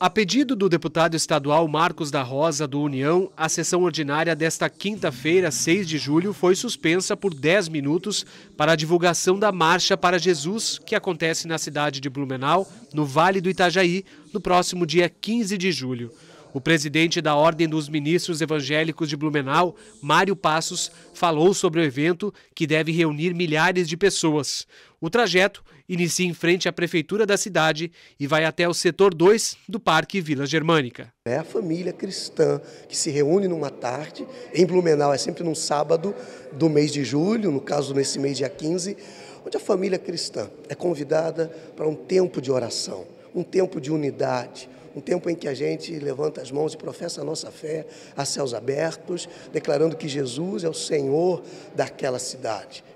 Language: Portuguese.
A pedido do deputado estadual Marcos da Rosa, do União, a sessão ordinária desta quinta-feira, 6 de julho, foi suspensa por 10 minutos para a divulgação da Marcha para Jesus, que acontece na cidade de Blumenau, no Vale do Itajaí, no próximo dia 15 de julho. O presidente da Ordem dos Ministros Evangélicos de Blumenau, Mário Passos, falou sobre o evento que deve reunir milhares de pessoas. O trajeto inicia em frente à prefeitura da cidade e vai até o setor 2 do Parque Vila Germânica. É a família cristã que se reúne numa tarde, em Blumenau é sempre num sábado do mês de julho, no caso nesse mês dia 15, onde a família cristã é convidada para um tempo de oração, um tempo de unidade, um tempo em que a gente levanta as mãos e professa a nossa fé a céus abertos, declarando que Jesus é o Senhor daquela cidade.